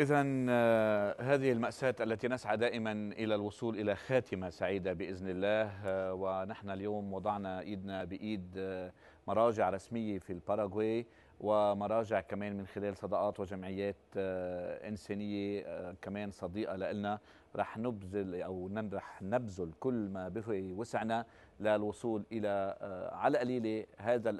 إذا آه، هذه المأساة التي نسعى دائما إلى الوصول إلى خاتمة سعيدة بإذن الله آه، ونحن اليوم وضعنا إيدنا بإيد آه، مراجع رسمية في الباراغواي ومراجع كمان من خلال صداقات وجمعيات إنسانية كمان صديقة لنا رح نبذل أو رح نبذل كل ما بفي وسعنا للوصول إلى على القليلة هذا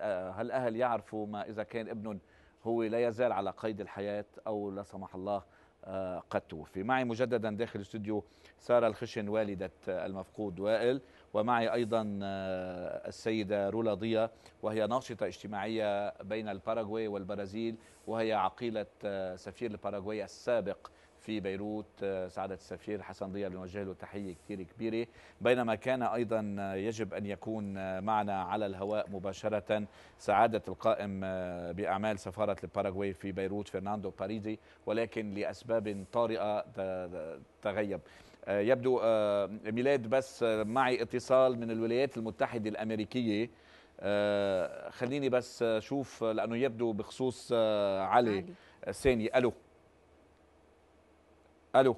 الأهل يعرفوا ما إذا كان ابنهم هو لا يزال على قيد الحياة أو لا سمح الله آه، قد توفي معي مجددا داخل الاستوديو سارة الخشن والدة المفقود وائل ومعي أيضا آه، السيدة رولا ضيا وهي ناشطة اجتماعية بين الباراغواي والبرازيل وهي عقيلة آه، سفير الباراغواي السابق في بيروت آه، سعادة السفير حسن ضياء بنوجه له تحية كثير كبيرة بينما كان أيضا آه، يجب أن يكون آه، معنا على الهواء مباشرة سعادة القائم بأعمال سفارة الباراغواي في بيروت فرناندو باريدي ولكن لأسباب طارئة تغيب يبدو ميلاد بس معي اتصال من الولايات المتحدة الأمريكية خليني بس شوف لأنه يبدو بخصوص علي, علي. الثاني ألو الو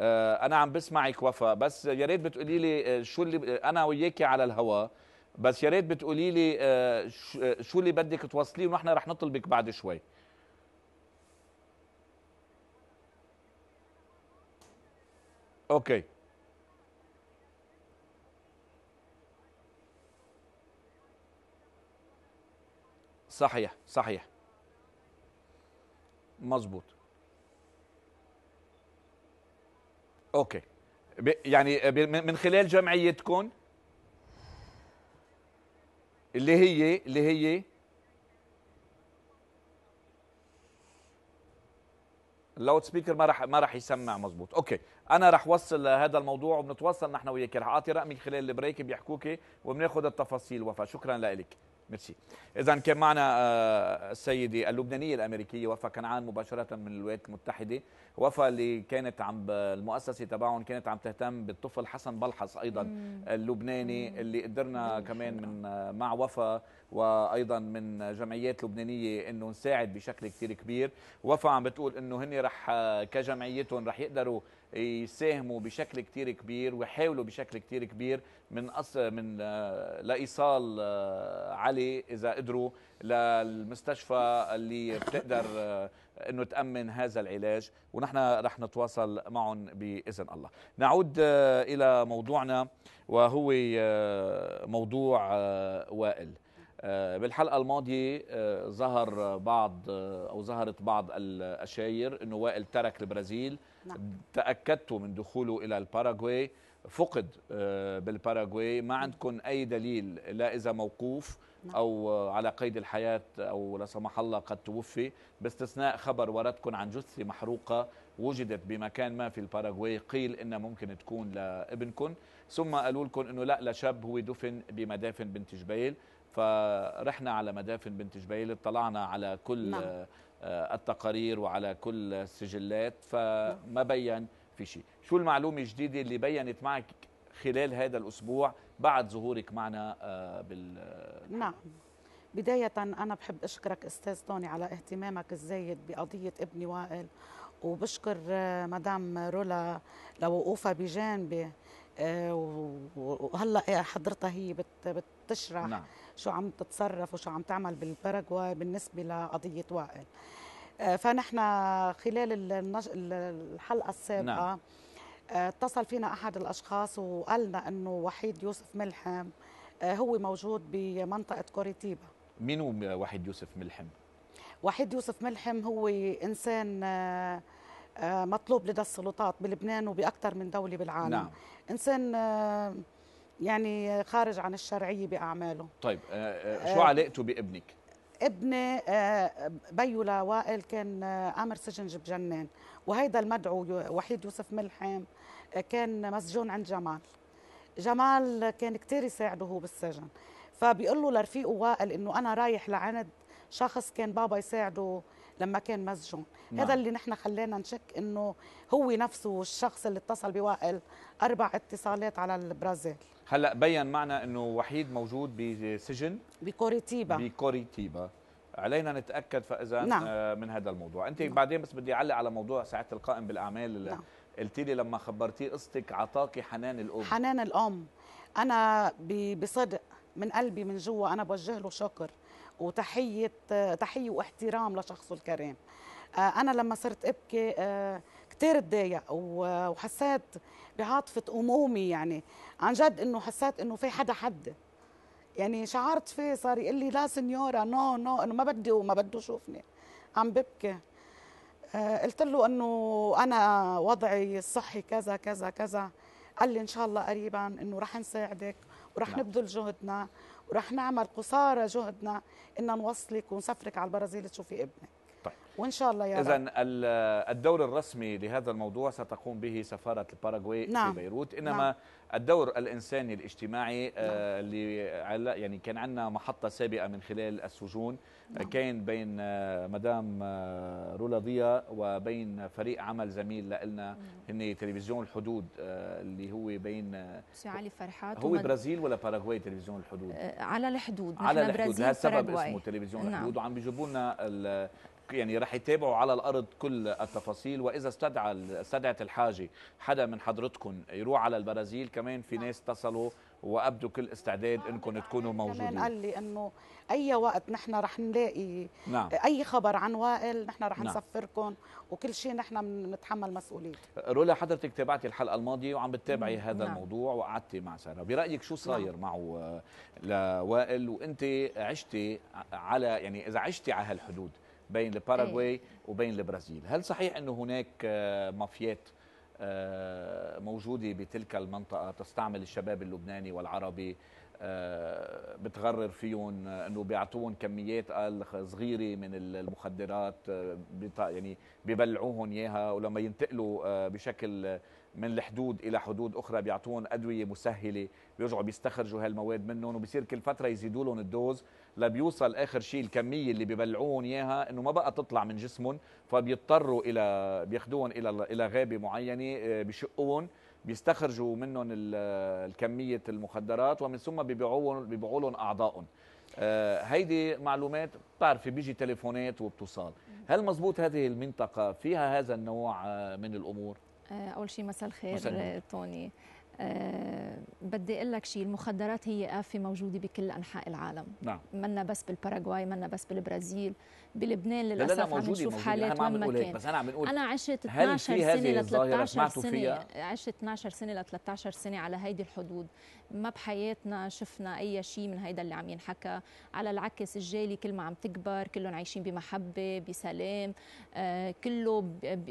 آه، انا عم بسمعك وفاء بس يا ريت بتقولي لي آه، شو اللي آه، انا وياكي على الهواء بس يا ريت بتقولي لي شو اللي بدك توصليه ونحن رح نطلبك بعد شوي اوكي صحيح صحيح مزبوط اوكي يعني من خلال جمعيتكم اللي هي اللي هي اللاود سبيكر ما راح ما راح يسمع مزبوط اوكي انا راح وصل هذا الموضوع وبنتواصل نحن وياك راح اعطي رقمك خلال البريك بيحكوكي وبناخذ التفاصيل وفاء شكرا لك ميرسي اذا كان معنا آه، السيده اللبنانيه الامريكيه وفا كنعان مباشره من الولايات المتحده وفا اللي كانت عم المؤسسه تبعهم كانت عم تهتم بالطفل حسن بلحص ايضا مم. اللبناني مم. اللي قدرنا كمان من آه، مع وفا وايضا من جمعيات لبنانيه انه نساعد بشكل كثير كبير وفا عم بتقول انه هن رح آه، كجمعيتهم رح يقدروا يساهموا بشكل كتير كبير ويحاولوا بشكل كتير كبير من أص... من آه، لايصال آه، علي اذا قدروا للمستشفى اللي بتقدر آه، انه تامن هذا العلاج ونحن رح نتواصل معهم باذن الله. نعود الى موضوعنا وهو موضوع وائل. بالحلقه الماضيه ظهر بعض او ظهرت بعض الاشاير انه وائل ترك البرازيل نعم. من دخوله إلى الباراغواي فقد آه، بالباراغواي ما عندكم أي دليل لا إذا موقوف نعم. أو آه، على قيد الحياة أو لا سمح الله قد توفي باستثناء خبر وردكم عن جثة محروقة وجدت بمكان ما في الباراغواي قيل إنها ممكن تكون لابنكم ثم قالوا لكم إنه لا لشاب هو دفن بمدافن بنت جبيل فرحنا على مدافن بنت جبيل اطلعنا على كل نعم. آه، التقارير وعلى كل السجلات فما نعم. بين في شيء شو المعلومة الجديدة اللي بينت معك خلال هذا الأسبوع بعد ظهورك معنا آه، بال نعم بداية أنا بحب أشكرك أستاذ توني على اهتمامك الزايد بقضية ابني وائل وبشكر آه، مدام رولا لوقوفها بجانبي آه، وهلا حضرتها هي بتشرح نعم. شو عم تتصرف وشو عم تعمل بالباراغواي بالنسبه لقضيه وائل آه، فنحن خلال الحلقه السابقه نعم. آه، اتصل فينا احد الاشخاص وقالنا انه وحيد يوسف ملحم هو موجود بمنطقه كوريتيبا مين هو وحيد يوسف ملحم وحيد يوسف ملحم هو انسان آه، مطلوب لدى السلطات بلبنان وبأكثر من دولة بالعالم نعم. إنسان آه، يعني خارج عن الشرعية بأعماله طيب آه، شو علاقته بابنك؟ ابني بيو لوائل كان آمر سجن جب جنان وهيدا المدعو وحيد يوسف ملحم كان مسجون عند جمال جمال كان كتير يساعده هو بالسجن فبيقول له لرفيقه وائل انه انا رايح لعند شخص كان بابا يساعده لما كان مسجون نعم. هذا اللي نحن خلانا نشك انه هو نفسه الشخص اللي اتصل بوائل اربع اتصالات على البرازيل هلا بين معنا انه وحيد موجود بسجن بكوريتيبا بكوريتيبا علينا نتاكد فاذا آه، نعم. من هذا الموضوع انت نعم. بعدين بس بدي اعلق على موضوع ساعه القائم بالاعمال نعم. قلتي لي لما خبرتيه قصتك عطاكي حنان الام حنان الام انا بصدق من قلبي من جوا انا بوجه له شكر وتحيه تحيه واحترام لشخصه الكريم آه، انا لما صرت ابكي آه، كثير تضايق وحسيت بعاطفه امومي يعني عن جد انه حسيت انه في حدا حد يعني شعرت فيه صار يقول لي لا سنيورا نو نو انه ما بدي وما بده يشوفني عم ببكي آه، قلت له انه انا وضعي الصحي كذا كذا كذا قال لي ان شاء الله قريبا انه رح نساعدك ورح نعم. نبذل جهدنا ورح نعمل قصارى جهدنا ان نوصلك ونسافرك على البرازيل تشوفي ابنك وان شاء الله يا رب اذا الدور الرسمي لهذا الموضوع ستقوم به سفاره الباراغواي نعم. في بيروت نعم. انما نعم. الدور الانساني الاجتماعي آه نعم. يعني كان عندنا محطه سابقه من خلال السجون نعم. كان بين آه، مدام آه، رولا ضيا وبين فريق عمل زميل لنا نعم. هن تلفزيون الحدود آه، اللي هو بين سي علي فرحات هو برازيل ولا باراغواي تلفزيون الحدود على الحدود على الحدود هذا السبب اسمه تلفزيون نعم. الحدود وعم بيجيبوا لنا يعني راح يتابعوا على الارض كل التفاصيل واذا استدعى استدعت الحاجه حدا من حضرتكم يروح على البرازيل كمان في ناس اتصلوا وابدوا كل استعداد انكم تكونوا موجودين كمان قال لي انه اي وقت نحن رح نلاقي نعم. اي خبر عن وائل نحن رح نعم. نسفركم وكل شيء نحن بنتحمل مسؤوليته رولا حضرتك تابعتي الحلقه الماضيه وعم بتتابعي نعم. هذا نعم. الموضوع وقعدتي مع ساره برايك شو نعم. صاير نعم. معه آه، لوائل وانت عشتي على يعني اذا عشتي على هالحدود بين الباراغواي إيه. وبين البرازيل هل صحيح أنه هناك آه، مافيات آه، موجودة بتلك المنطقة تستعمل الشباب اللبناني والعربي آه، بتغرر فيهم آه، انه بيعطوهم كميات صغيره من المخدرات آه، يعني ببلعوهم اياها ولما ينتقلوا بشكل من الحدود الى حدود اخرى بيعطوهم ادويه مسهله بيرجعوا بيستخرجوا هالمواد منهم وبصير كل فتره يزيدوا لهم الدوز لبيوصل اخر شيء الكميه اللي ببلعوهم اياها انه ما بقى تطلع من جسمهم فبيضطروا الى بياخذوهم الى الى غابه معينه بشقوهم بيستخرجوا منهم الكمية المخدرات ومن ثم بيبيعوا بيبيعوا لهم أعضائهم آه، هيدي معلومات بتعرفي بيجي تليفونات وبتوصل هل مزبوط هذه المنطقة فيها هذا النوع آه، من الأمور؟ آه، أول شيء مساء الخير توني أه بدي اقول لك شيء المخدرات هي آفة موجودة بكل أنحاء العالم نعم منا بس بالباراغواي منا بس بالبرازيل بلبنان للأسف لا لا, موجودة عم نشوف موجودة. حالات وين ما كان بس أنا عم بقول أنا عشت 12 سنة ل 13 سنة فيها؟ عشت 12 سنة ل 13 سنة على هيدي الحدود ما بحياتنا شفنا أي شيء من هيدا اللي عم ينحكى على العكس الجالي كل ما عم تكبر كلهم عايشين بمحبة بسلام آه كله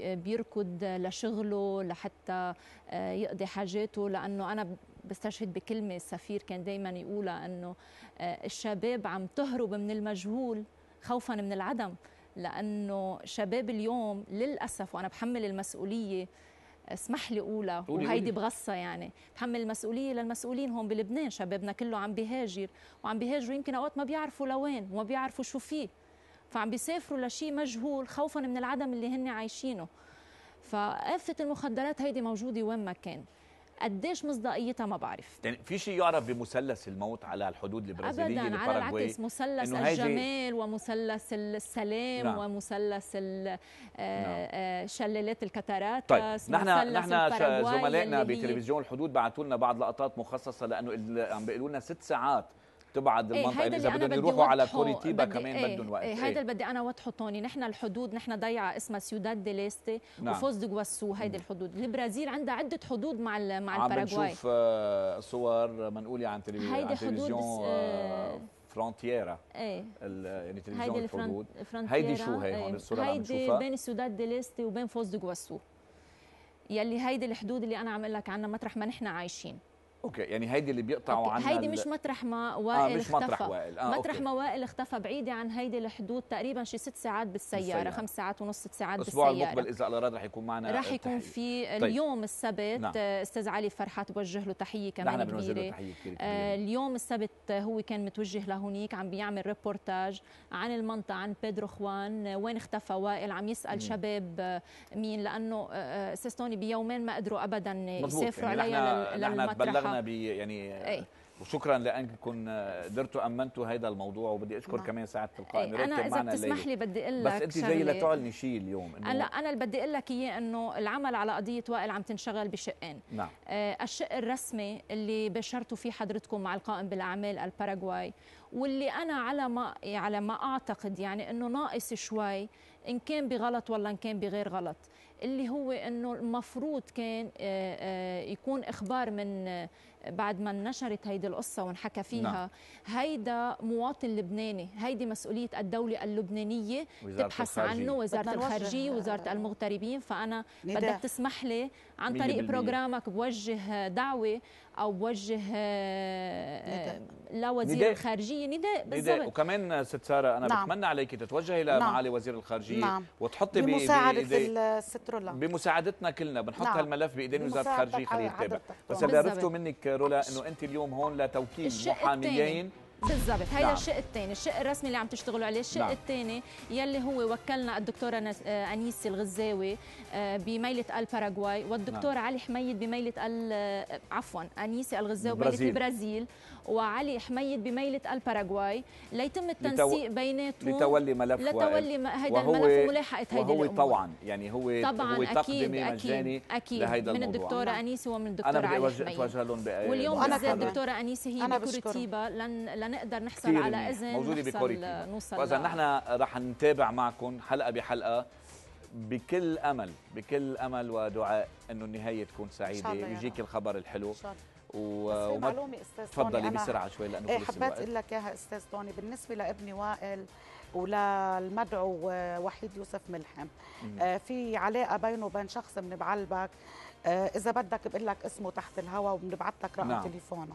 بيركض لشغله لحتى آه، يقضي حاجاته لانه انا بستشهد بكلمه السفير كان دائما يقولها انه آه، الشباب عم تهرب من المجهول خوفا من العدم لانه شباب اليوم للاسف وانا بحمل المسؤوليه اسمح لي اقولها وهيدي بغصه يعني بحمل المسؤوليه للمسؤولين هون بلبنان شبابنا كله عم بيهاجر وعم بيهاجروا يمكن اوقات ما بيعرفوا لوين وما بيعرفوا شو فيه فعم بيسافروا لشيء مجهول خوفا من العدم اللي هن عايشينه فقفة المخدرات هيدي موجودة وين ما كان قديش مصداقيتها ما بعرف يعني في شيء يعرف بمثلث الموت على الحدود البرازيليه ابدا على العكس مثلث الجمال ومثلث السلام نعم. ومثلث آه، نعم. آه، شلالات الكتارات طيب آه، نحن نحن زملائنا بتلفزيون الحدود بعثوا لنا بعض لقطات مخصصه لانه عم بيقولوا لنا ست ساعات تبعد إيه، المنطقه إيه اذا بدهم يروحوا على كوريتيبا كمان ايه بدهم وقت هذا ايه, إيه. اللي بدي انا وضحه طوني نحن الحدود نحن ضيعه اسمها سيوداد دي ليستي نعم. وفوز دي جواسو هيدي الحدود البرازيل عندها عده حدود مع مع الباراغواي عم بنشوف آه، صور منقوله عن تلفزيون آه، آه، فرونتيرا ايه يعني تلفزيون الحدود هيدي شو هي إيه. هون الصوره اللي عم نشوفها بين سوداد دي ليستي وبين فوز دي جواسو يلي هيدي الحدود اللي انا عم اقول لك عنها مطرح ما نحن عايشين اوكي يعني هيدي اللي بيقطعوا عنها هيدي مش مطرح ما آه، وائل آه مش اختفى مطرح وائل آه مطرح ما وائل اختفى بعيده عن هيدي الحدود تقريبا شي ست ساعات بالسياره خمس ساعات ونص ست ساعات بالسياره الاسبوع المقبل اذا الله رح يكون معنا رح يكون في طيب. اليوم السبت نعم. استاذ علي فرحات بوجه له تحيه كمان نحن كبيره له تحيه كبيره آه اليوم السبت هو كان متوجه لهونيك عم بيعمل ريبورتاج عن المنطقه عن بيدرو خوان وين اختفى وائل عم يسال م. شباب مين لانه آه، آه، سيستوني بيومين ما قدروا ابدا يسافروا يعني عليها للمطرح ذكرنا ب يعني إيه. وشكرا لانكم آه، قدرتوا امنتوا هذا الموضوع وبدي اشكر ما. نعم. كمان سعاده القائمه ايه انا اذا بتسمح لي بدي اقول لك بس انت جاي لتعلني شيء اليوم إنه لا انا اللي بدي اقول لك اياه انه العمل على قضيه وائل عم تنشغل بشقين نعم آه، الشق الرسمي اللي بشرتوا فيه حضرتكم مع القائم بالاعمال الباراغواي واللي انا على ما على ما اعتقد يعني انه ناقص شوي ان كان بغلط ولا ان كان بغير غلط اللي هو انه المفروض كان آه، يكون اخبار من بعد ما نشرت هيدي القصة وانحكى فيها نعم. هيدا مواطن لبناني هيدي مسؤولية الدولة اللبنانية تبحث عنه وزارة الخارجية وزارة آه، آه. المغتربين فأنا بدك تسمح لي عن طريق بروجرامك بوجه دعوة او وجه آه، آه، لا وزير نداء. الخارجيه نداء بالضبط وكمان ست ساره انا نعم. بتمنى عليك تتوجهي لمعالي نعم. وزير الخارجيه نعم. وتحطي بمساعده الست رولا بمساعدتنا كلنا بنحط نعم. هالملف بايدين وزاره الخارجيه خليه يتابع بس اللي عرفته منك رولا انه انت اليوم هون لتوكيل محاميين بالضبط هيدا نعم. الشق الثاني الشق الرسمي اللي عم تشتغلوا عليه الشق نعم. الثاني يلي هو وكلنا الدكتوره آه، انيس الغزاوي آه، بميله الباراغواي والدكتور نعم. علي حميد بميله ال... آه، عفوا انيس الغزاوي بميله البرازيل وعلي حميد بميله الباراغواي ليتم التنسيق لتو... بيناتهم لتولي ملف لتولي م... هيدا وهو... الملف وملاحقه الامور وهو طبعا يعني هو طبعا هو تقدمه أكيد مجاني أكيد لهيدا من الدكتوره نعم. انيس ومن الدكتور علي حميد انا بدي اتوجه لهم واليوم بالذات الدكتوره انيس هي بكورتيبا لن لن لنقدر نحصل على اذن موجوده بكوريكي واذا نحن رح نتابع معكم حلقه بحلقه بكل امل بكل امل ودعاء انه النهايه تكون سعيده ويجيك الخبر الحلو و... بس معلومه استاذ تفضلي بسرعه شوي لانه ايه حبيت اقول لك اياها استاذ طوني بالنسبه لابني وائل وللمدعو وحيد يوسف ملحم آه في علاقه بينه وبين شخص من بعلبك آه اذا بدك بقول لك اسمه تحت الهواء وبنبعث لك رقم نعم. تليفونه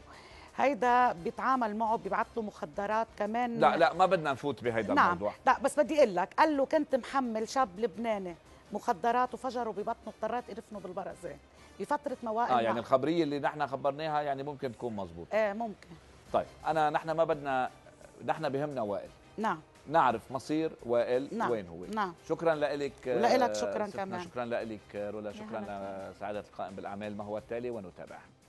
هيدا بيتعامل معه بيبعث له مخدرات كمان لا لا ما بدنا نفوت بهيدا نعم. الموضوع لا بس بدي اقول لك قال له كنت محمل شاب لبناني مخدرات وفجروا ببطنه اضطريت ادفنه بالبرزه بفتره مواقع اه يعني نعم. الخبريه اللي نحن خبرناها يعني ممكن تكون مزبوطة ايه ممكن طيب انا نحن ما بدنا نحن بهمنا وائل نعم نعرف مصير وائل نعم. وين هو نعم. شكرا لك آه، ولك شكرا كمان شكرا لك رولا شكرا لسعاده القائم بالاعمال ما هو التالي ونتابعه